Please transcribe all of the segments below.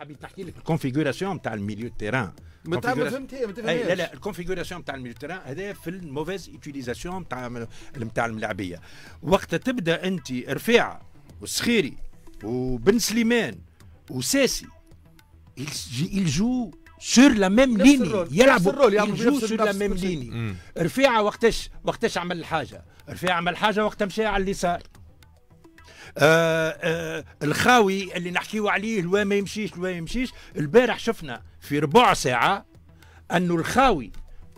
حبيت تحكي لك الكونفيغوراسيون نتاع الميليو تيران ما فهمتي ما إيه، لا لا الكونفيغوراسيون نتاع الميليو تيران هذا في الموفيز يوتيليزاسيون نتاع نتاع الملاعبيه وقت تبدا انت رفيعه وسخيري وبن سليمان وساسي جو سور لا ميم ليني يلعبوا يلجو سور لا ميم ليني رفيعه وقتاش وقتاش عمل الحاجه رفيعه عمل حاجه وقت مشى على اليسار آآ آه، آه، الخاوي اللي نحكيو عليه الوا ما يمشيش الوا يمشيش البارح شفنا في ربع ساعه انه الخاوي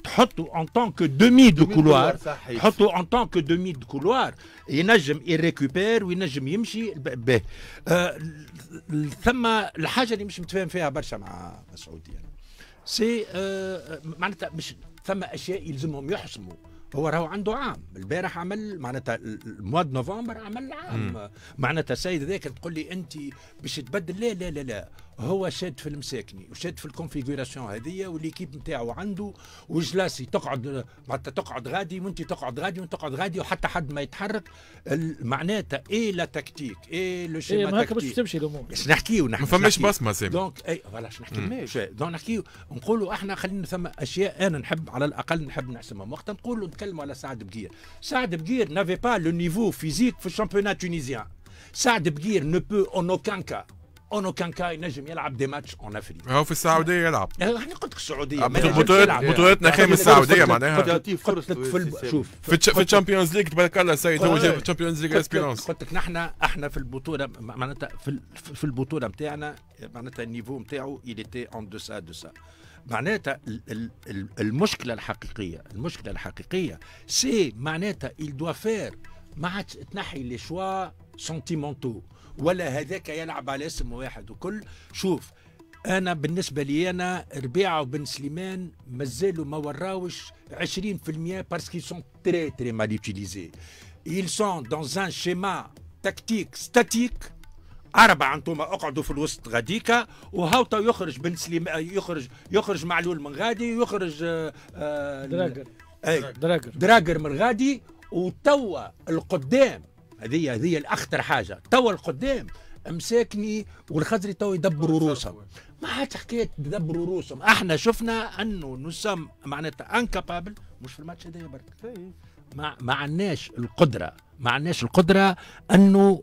تحطو ان طون كو دومي دو كولوار تحطو ان طون كو دومي دو كولوار ينجم يريكوبير وينجم يمشي به آه، ثم الحاجه اللي مش متفاهم فيها برشا مع السعوديه يعني. سي معناتها مش ثم اشياء يلزمهم يحسموا هو راهو عنده عام البارح عمل معناتها المواد نوفمبر عمل عام معناتها السيد ذاك تقول لي انت باش تبدل لا لا لا لا هو شاد في المساكني وشاد في الكونفيغوراسيون هذيا والليكيب نتاعو عنده وجلاسي تقعد معناتها تقعد غادي وانت تقعد غادي وانت تقعد غادي وحتى حد ما يتحرك معناتها اي لا تكتيك اي لو شيما إيه تكتيك إيه إيه، باش تمشي الامور باش نحكيو نحكيو ما فماش بصمه سامي دونك اي فوالا نحكيو ماشي دونك نحكيو نقولوا احنا خلينا ثم اشياء انا نحب على الاقل نحب نحسمهم وقت نقولوا نتكلموا على سعد بقير سعد بقير نافي با لو نيفو فيزيك في الشامبيونات تونيزيان سعد بقير نو بو اون اوكان كا اونو كانكاي نجم يلعب دي ماتش اون افريقيا هو في السعوديه يلعب آه، احنا قلت لك السعوديه بطولتنا من السعوديه معناها قلت لك في شوف في الشامبيونز ليج تبارك الله السيد هو جاب الشامبيونز ليج اسبيرونس قلت لك نحن احنا في البطوله معناتها في البطوله نتاعنا معناتها النيفو نتاعو ايليتي اون دوسا دوسا معناتها المشكله الحقيقيه المشكله الحقيقيه سي معناتها il doit faire ما عادش تنحي لي شوا سونتيمونتو ولا هذاك يلعب على اسم واحد وكل شوف انا بالنسبه لي انا ربيعه وبن سليمان مازالوا ما وراوش 20% باسكو سون تري تري مال يوتيليزي ils sont dans un schéma tactique statique أربعة أنتم اقعدوا في الوسط غاديكا وهاو يخرج بن سليم يخرج يخرج معلول من غادي ويخرج آه، آه، دراجر دراجر من غادي وتوا القدام هذه هذه الاخطر حاجه توا القدام مساكني والخزري تو يدبروا روسهم ما عادش حكايه يدبروا روسهم احنا شفنا انه نسم معناتها انكابابل مش في الماتش هذايا برك ما ما عندناش القدره ما عندناش القدره انه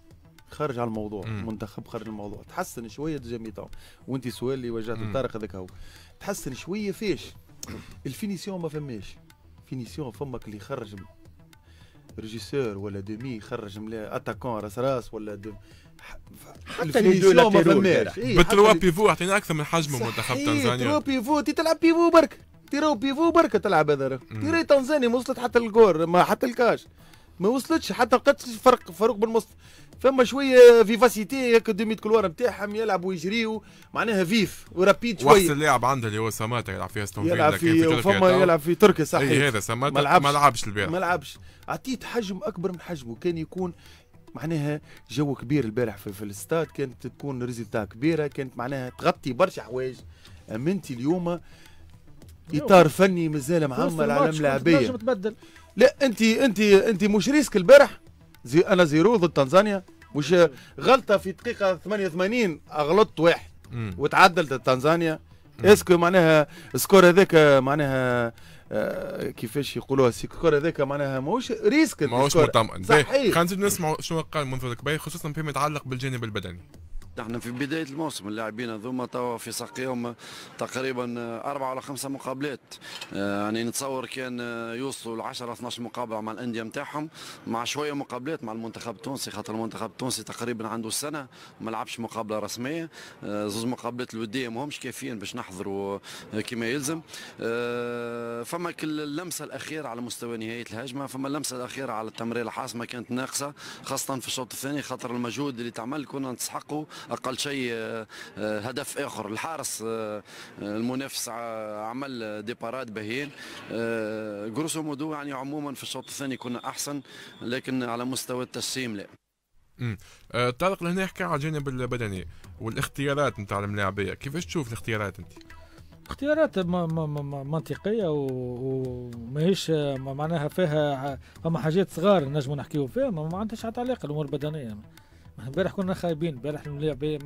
خارج على الموضوع مم. منتخب خارج الموضوع تحسن شويه ديجاميتاو وانت سؤال اللي وجهته لطارق هذاك هو تحسن شويه فيش الفينيسيون ما فماش فينيسيون فمك اللي يخرج ريجيسور ولا دومي خرج ملا اتاكون راس راس ولا دم... حتى لي دو لاتيرو إيه، بالتروا بيفو اعطينا اكثر من حجمه منتخب تنزانيا تروا بيفو تي تلعب بيفو برك تيرو بيفو برك تلعب هذا تيري تنزانيا وصلت حتى الجور ما حتى الكاش ما وصلتش حتى لقيت فرق فاروق بن مصطفى فما شويه فيفاسيتي هكا دوميت كلوار نتاعهم يلعبوا ويجريوا معناها فيف ورابيد شويه وقت اللاعب عنده اللي هو سماتا يلعب في استون يلعب في فما يلعب في تركيا صحيح اي هذا سماتا ما لعبش البارح ما لعبش عطيت حجم اكبر من حجمه كان يكون معناها جو كبير البارح في, في الاستاد كانت تكون ريزلتا كبيره كانت معناها تغطي برشا حوايج اما انت اليوم اطار فني مازال معمل على ملاعبيه تنجم تبدل لا انت انت انت مش ريسك البارح زي انا زيرو ضد تنزانيا مش غلطه في دقيقه 88 غلطت واحد وتعدلت تنزانيا اسكو معناها السكور هذاك معناها آه، كيفاش يقولوها السكور هذاك معناها ماهوش ريسك ماهوش مطمئن صحيح خلينا نسمعوا شنو قال منذ الكبير خصوصا فيما يتعلق بالجانب البدني نحن في بدايه الموسم اللاعبين هذوما توا في ساقيهم تقريبا اربعه ولا خمسه مقابلات آه، يعني نتصور كان آه، يوصلوا ل 10 12 مقابله مع الانديه نتاعهم مع شويه مقابلات مع المنتخب التونسي خاطر المنتخب التونسي تقريبا عنده سنه ما لعبش مقابله رسميه آه، زوز مقابلات الوديه ماهمش كافيين باش نحضروا كما يلزم فما اللمسه الاخيره على مستوى نهايه الهجمه فما اللمسه الاخيره على التمريره الحاسمه كانت ناقصه خاصه في الشوط الثاني خاطر المجهود اللي تعمل كنا نسحقه اقل شيء آه، آه، هدف اخر الحارس آه، المنافس عمل دي باراد باهيين جروسو مودو يعني عموما في الشوط الثاني كنا احسن لكن على مستوى التسليم لا طارق لهنا يحكي على الجانب البدني والاختيارات نتاع الملاعبيه كيفاش تشوف الاختيارات انت؟ اختيارات منطقيه وماهيش معناها فيها فما حاجات صغار نجموا نحكيو فيها ما عندهاش علاقه الامور البدنيه امبارح كنا خايبين امبارح اللاعبيه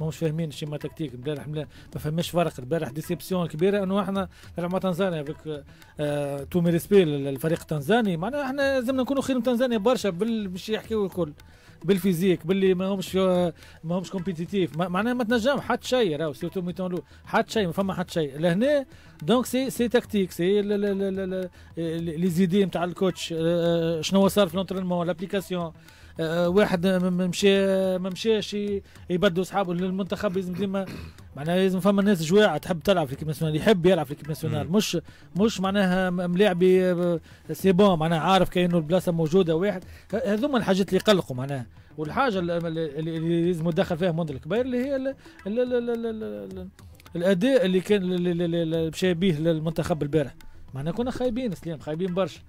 ماهمش فاهمين الشيما تكتيك امبارح ما فماش فرق امبارح ديسيبسيون كبيره انه احنا نلعب مع تنزانيا بك آه تو مي ريسبي للفريق التنزاني معناها احنا لازمنا نكونوا خير من تنزانيا برشا باش يحكيوا الكل بالفيزيك باللي ما همش ما همش كومبيتيتيف معناها ما تنجم حتى شيء راهو سيرتو ميتون لو حتى شيء ما فما حتى شيء لهنا دونك سي سي تكتيك سي لي زيدي نتاع الكوتش آه، آه، شنو صار في لونترينمون لابليكاسيون آه، واحد ما مشى ما مشاش يبدلوا اصحابه للمنتخب لازم ديما معناها لازم فما ناس جواع تحب تلعب في الكيب ناسيونال يحب يلعب في الكيب ناسيونال مش مش معناها ملاعبي آه، سي بون معناها عارف كانه البلاصه موجوده واحد هذوما الحاجات اللي يقلقوا معناها والحاجه اللي لازم يتدخل فيها المنتخب الكبير اللي هي الاداء اللي كان مشى به للمنتخب البارح معناها كنا خايبين سليم خايبين برشا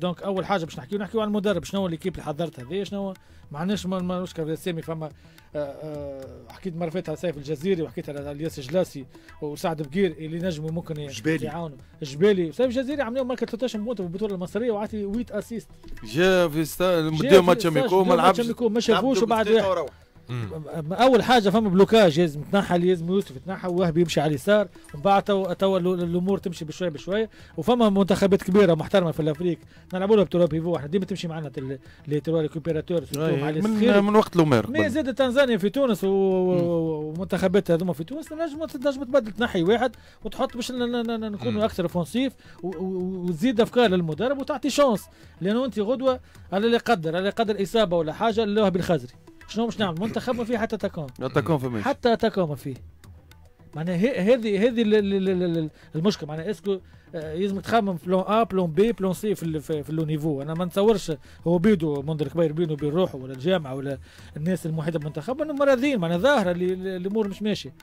دونك اول حاجه باش نحكيو نحكيو على المدرب شنو ليكيب اللي حضرت هذه شنو ما عندناش مشكل سامي فما آه، آه، حكيت مره فاتت على سيف الجزيري وحكيت على الياس جلاسي وسعد بقير اللي نجموا ممكن جبالي يعاونوا جبالي سيف الجزيري عملوا ماركه 13 في البطوله المصريه وعطي 8 اسيست جا في ستار مديهم ماتش ميكو ما لعبش ما شافوش وبعد اول حاجه فما بلوكاج لازم تنحى لازم يوسف يتنحى وهب يمشي على اليسار ومن بعد تو الامور تمشي بشويه بشويه وفما منتخبات كبيره محترمه في الافريق نلعبوا لها بتروا بيفو احنا ديما تمشي معنا لي تروا ريكوبيراتور من, من وقت لومير مي زاد تنزانيا في تونس ومنتخبات هذوما في تونس نجم تنجم تبدل تنحي واحد وتحط باش نكونوا اكثر اوفونسيف وتزيد افكار للمدرب وتعطي شانس لانه انت غدوه على اللي قدر على اللي قدر اصابه ولا حاجه اللي بالخزري شنو مش نعمل منتخب ما فيه حتى تكون حتى تكون مش. حتى تكون ما فيه معناها هذه هذه المشكل معناها اسكو آه، لازم تخمم لون ا بلون بي بلون سي في في لو نيفو انا ما نتصورش هو بيدو منذر كبير بينه وبين روحه ولا الجامعه ولا الناس المحيطه بالمنتخب انهم راضيين معناها ظاهره الامور مش ماشيه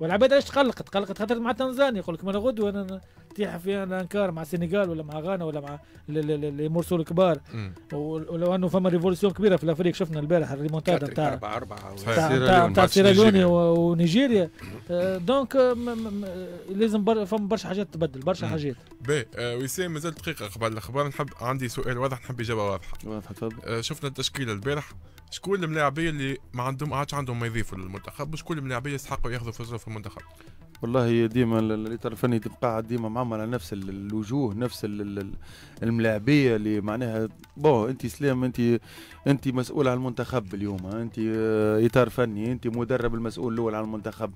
والعباد علاش تقلقت تقلقت خاطر مع تنزانيا يقول لك من غدوه انا تيح في الانكار مع السنغال ولا مع غانا ولا مع مورسو الكبار ولو انه فما ريفولسيون كبيره في الافريق شفنا البارح الريمونتادا نتاع تاع 4 نتاع سيراليوني ونيجيريا آه، دونك آه، لازم فما برشا حاجات تبدل برشا حاجات باهي وسام مازال دقيقه قبل الاخبار نحب عندي سؤال واضح نحب اجابه واضحه واضحه تفضل آه، شفنا التشكيله البارح شكون الملاعبيه اللي ما عندهم ما عادش عندهم ما يضيفوا للمنتخب وشكون الملاعبيه يستحقوا ياخذوا فرصه في المنتخب والله ديما الاطار الفني تبقى ديما معمر على نفس الوجوه نفس الملاعبيه اللي معناها بون انت سلام انت انت مسؤول على المنتخب اليوم انت آه، اطار فني انت مدرب المسؤول الاول على المنتخب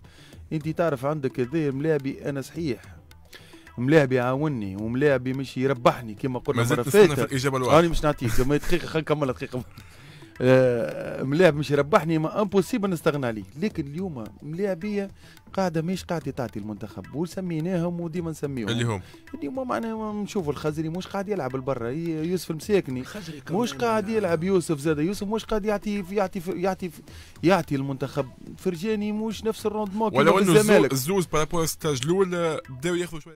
انت تعرف عندك هذا ملاعبي انا صحيح ملاعبي يعاونني وملاعبي مش يربحني كما قلنا ما زلت في الاجابه الواحده راني مش نعطيك دقيقه خلينا نكمل دقيقه آه، ملاعب مش يربحني ما امبوسيبل نستغنى عليه لكن اليوم ملاعبيه قاعده مش قاعده تعطي المنتخب وسميناهم وديما نسميهم اللي هم اللي هم معناها نشوفوا الخزري مش قاعد يلعب لبرا يوسف المساكني مش قاعد يلعب يوسف زاد يوسف مش قاعد يعطي يعطي يعطي يعطي المنتخب فرجاني مش نفس الروندمون ولو انه الزوز بارابور ستاج الاول بداوا ياخذوا شويه